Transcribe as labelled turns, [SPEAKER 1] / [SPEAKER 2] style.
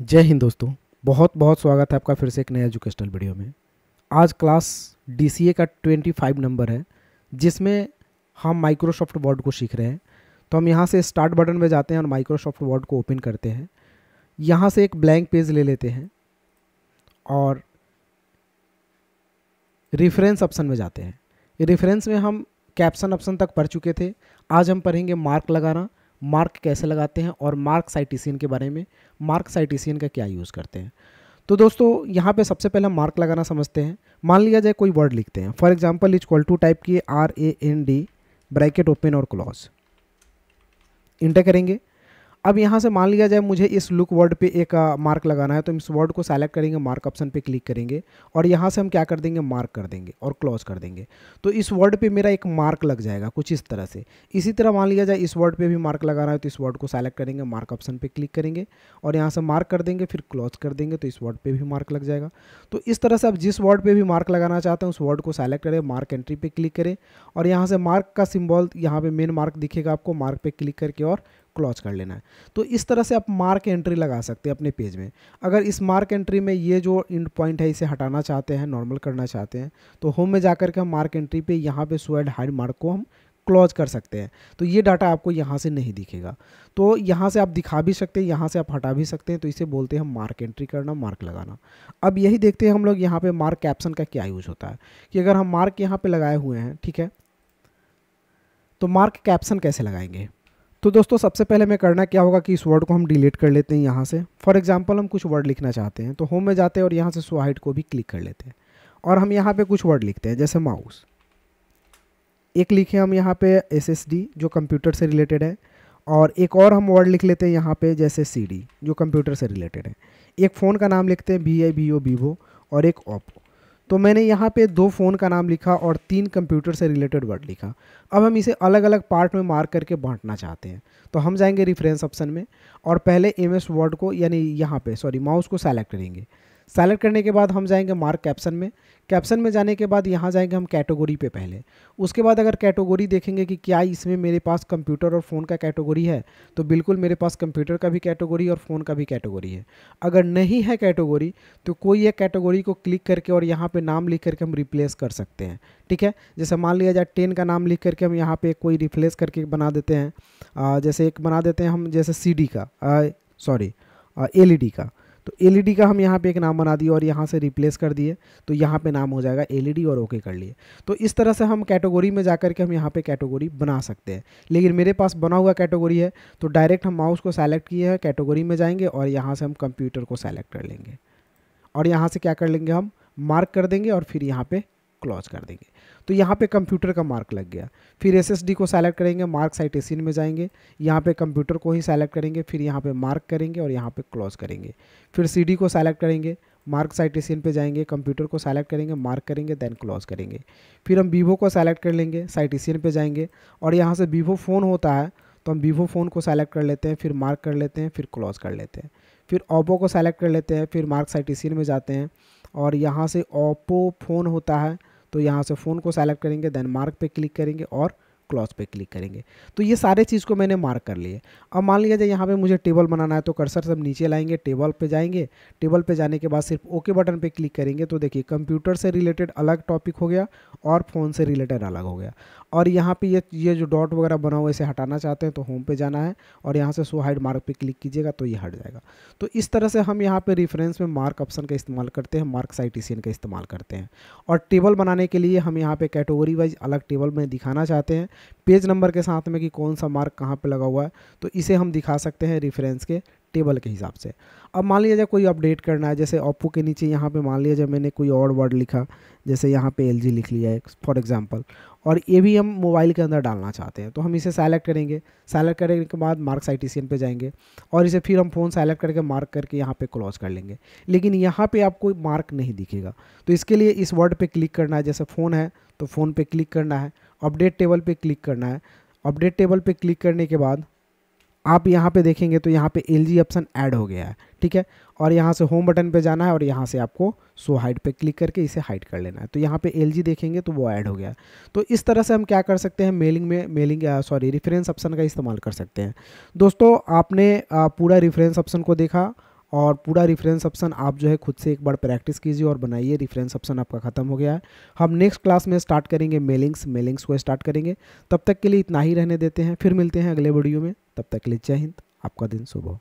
[SPEAKER 1] जय हिंद दोस्तों बहुत बहुत स्वागत है आपका फिर से एक नया एजुकेशनल वीडियो में आज क्लास डी का 25 नंबर है जिसमें हम माइक्रोसॉफ्ट वर्ड को सीख रहे हैं तो हम यहाँ से स्टार्ट बटन में जाते हैं और माइक्रोसॉफ्ट वर्ड को ओपन करते हैं यहाँ से एक ब्लैंक पेज ले लेते हैं और रेफरेंस ऑप्शन में जाते हैं रेफरेंस में हम कैप्सन ऑप्शन तक पढ़ चुके थे आज हम पढ़ेंगे मार्क लगाना मार्क कैसे लगाते हैं और मार्क साइटिसियन के बारे में मार्क साइटिसियन का क्या यूज़ करते हैं तो दोस्तों यहाँ पे सबसे पहले मार्क लगाना समझते हैं मान लिया जाए कोई वर्ड लिखते हैं for example is equal to type की R A N D bracket open और क्लॉज इंटर करेंगे अब यहाँ से मान लिया जाए मुझे इस लुक वर्ड पे एक मार्क लगाना है तो इस वर्ड को सेलेक्ट करेंगे मार्क ऑप्शन पे क्लिक करेंगे और यहाँ से हम क्या कर देंगे मार्क कर देंगे और क्लोज कर देंगे तो इस वर्ड पे मेरा एक मार्क लग जाएगा कुछ इस तरह से इसी तरह मान लिया जाए इस वर्ड पर भी मार्क लगाना है तो इस वर्ड को सेलेक्ट करेंगे मार्क ऑप्शन पर क्लिक करेंगे और यहाँ से मार्क कर देंगे फिर क्लोज कर देंगे तो इस वर्ड पर भी मार्क लग जाएगा तो इस तरह से आप जिस वर्ड पर भी मार्क लगाना चाहते हैं उस वर्ड को सेलेक्ट करें मार्क एंट्री पर क्लिक करें और यहाँ से मार्क का सिम्बॉल यहाँ पर मेन मार्क दिखेगा आपको मार्क पर क्लिक करके और क्लॉज कर लेना है तो इस तरह से आप मार्क एंट्री लगा सकते हैं अपने पेज में अगर इस मार्क एंट्री में ये जो इंड पॉइंट है इसे हटाना चाहते हैं नॉर्मल करना चाहते हैं तो होम में जा के हम मार्क एंट्री पर यहाँ पर सो हाइड मार्क को हम क्लॉज कर सकते हैं तो ये डाटा आपको यहाँ से नहीं दिखेगा तो यहाँ से आप दिखा भी सकते हैं यहाँ से आप हटा भी सकते हैं तो इसे बोलते हैं हम मार्क एंट्री करना मार्क लगाना अब यही देखते हैं हम लोग यहाँ पे मार्क कैप्शन का क्या यूज़ होता है कि अगर हम मार्क यहाँ पे लगाए हुए हैं ठीक है तो मार्क कैप्शन कैसे लगाएंगे तो दोस्तों सबसे पहले मैं करना क्या होगा कि इस वर्ड को हम डिलीट कर लेते हैं यहाँ से फॉर एग्जाम्पल हम कुछ वर्ड लिखना चाहते हैं तो होम में जाते हैं और यहाँ से सुहाइट को भी क्लिक कर लेते हैं और हम यहाँ पे कुछ वर्ड लिखते हैं जैसे माउस एक लिखे हम यहाँ पे एस जो कंप्यूटर से रिलेटेड है और एक और हम वर्ड लिख लेते हैं यहाँ पे जैसे सी जो कंप्यूटर से रिलेटेड है एक फ़ोन का नाम लिखते हैं V I V O Vivo और एक ओप्पो तो मैंने यहाँ पे दो फ़ोन का नाम लिखा और तीन कंप्यूटर से रिलेटेड वर्ड लिखा अब हम इसे अलग अलग पार्ट में मार्क करके बांटना चाहते हैं तो हम जाएंगे रिफरेंस ऑप्शन में और पहले एम एस वर्ड को यानी यहाँ पे सॉरी माउस को सेलेक्ट करेंगे सेलेक्ट करने के बाद हम जाएंगे मार्क कैप्शन में कैप्शन में जाने के बाद यहाँ जाएंगे हम कैटेगोरी पे पहले उसके बाद अगर कैटेगोरी देखेंगे कि क्या इसमें मेरे पास कंप्यूटर और फ़ोन का कैटेगोरी है तो बिल्कुल मेरे पास कंप्यूटर का भी कैटेगोरी और फ़ोन का भी कैटेगोरी है अगर नहीं है कैटेगोरी तो कोई एक कैटेगोरी को क्लिक करके और यहाँ पर नाम लिख करके हम रिप्लेस कर सकते हैं ठीक है जैसे मान लिया जाए टेन का नाम लिख करके हम यहाँ पर कोई रिप्लेस करके बना देते हैं जैसे एक बना देते हैं हम जैसे सी का सॉरी एल e का तो एलईडी e का हम यहाँ पे एक नाम बना दिए और यहाँ से रिप्लेस कर दिए तो यहाँ पे नाम हो जाएगा एलईडी e और ओके कर लिए तो इस तरह से हम कैटेगरी में जा के हम यहाँ पे कैटेगोरी बना सकते हैं लेकिन मेरे पास बना हुआ कैटेगोरी है तो डायरेक्ट हम माउस को सेलेक्ट किए हैं कैटेगरी में जाएंगे और यहाँ से हम कंप्यूटर को सेलेक्ट कर लेंगे और यहाँ से क्या कर लेंगे हम मार्क कर देंगे और फिर यहाँ पर क्लॉज कर देंगे तो यहाँ पे कंप्यूटर का मार्क लग गया फिर एस को सेलेक्ट करेंगे मार्क साइटेशन में जाएंगे यहाँ पे कंप्यूटर को ही सेलेक्ट करेंगे फिर यहाँ पे मार्क करेंगे और यहाँ पे क्लोज करेंगे फिर सी को सेलेक्ट करेंगे मार्क साइटेशन पे जाएंगे कंप्यूटर को सेलेक्ट करेंगे मार्क करेंगे देन क्लोज करेंगे फिर हम वीवो को सेलेक्ट कर लेंगे साइटेशन पर जाएंगे और यहाँ से वीवो फ़ोन होता है तो हम वीवो फ़ोन को सेलेक्ट कर लेते हैं फिर मार्क कर लेते हैं फिर क्लोज कर लेते हैं फिर ओप्पो को सेलेक्ट कर लेते हैं फिर मार्क साइटेशन में जाते हैं और यहाँ से ओप्पो फ़ोन होता है तो यहाँ से फ़ोन को सेलेक्ट करेंगे देन मार्क पे क्लिक करेंगे और क्लॉज पे क्लिक करेंगे तो ये सारे चीज़ को मैंने मार्क कर लिए अब मान लिया जाए यहाँ पे मुझे टेबल बनाना है तो कर्सर सब नीचे लाएंगे टेबल पे जाएंगे टेबल पे जाने के बाद सिर्फ ओके बटन पे क्लिक करेंगे तो देखिए कंप्यूटर से रिलेटेड अलग टॉपिक हो गया और फ़ोन से रिलेटेड अलग हो गया और यहाँ पर ये ये जो डॉट वगैरह बना हुआ इसे हटाना चाहते हैं तो होम पे जाना है और यहाँ से सो हाइड मार्क पर क्लिक कीजिएगा तो ये हट जाएगा तो इस तरह से हम यहाँ पर रिफ़रेंस में मार्क ऑप्शन का इस्तेमाल करते हैं मार्क साइटिसियन का इस्तेमाल करते हैं और टेबल बनाने के लिए हम यहाँ पर कैटेगोरी वाइज अलग टेबल में दिखाना चाहते हैं पेज नंबर के साथ में कि कौन सा मार्क कहाँ पे लगा हुआ है तो इसे हम दिखा सकते हैं रेफरेंस के टेबल के हिसाब से अब मान लिया जाए कोई अपडेट करना है जैसे ओप्पो के नीचे यहाँ पे मान लिया जाए मैंने कोई और वर्ड लिखा जैसे यहाँ पे एल लिख लिया है फॉर एग्जांपल और ये भी हम मोबाइल के अंदर डालना चाहते हैं तो हम इसे सेलेक्ट करेंगे सेलेक्ट करने के बाद मार्क साइटिसियन पे जाएंगे और इसे फिर हम फ़ोन सेलेक्ट करके मार्क करके यहाँ पे क्लोज कर लेंगे लेकिन यहाँ पे आपको मार्क नहीं दिखेगा तो इसके लिए इस वर्ड पे क्लिक करना है जैसे फ़ोन है तो फ़ोन पे क्लिक करना है अपडेट टेबल पे क्लिक करना है अपडेट टेबल पे क्लिक करने के बाद आप यहाँ पे देखेंगे तो यहाँ पे एल जी ऑप्शन ऐड हो गया है ठीक है और यहाँ से होम बटन पे जाना है और यहाँ से आपको सो हाइट पे क्लिक करके इसे हाइट कर लेना है तो यहाँ पे एल जी देखेंगे तो वो ऐड हो गया है तो इस तरह से हम क्या कर सकते हैं मेलिंग में मेलिंग सॉरी रिफरेंस ऑप्शन का इस्तेमाल कर सकते हैं दोस्तों आपने आ, uh, पूरा रिफरेंस ऑप्शन को देखा और पूरा रिफरेंस ऑप्शन आप जो है खुद से एक बार प्रैक्टिस कीजिए और बनाइए रिफरेंस ऑप्शन आपका ख़त्म हो गया है हम नेक्स्ट क्लास में स्टार्ट करेंगे मेलिंग्स मेलिंग्स को स्टार्ट करेंगे तब तक के लिए इतना ही रहने देते हैं फिर मिलते हैं अगले वीडियो में तब तक के लिए जय हिंद आपका दिन शुभ हो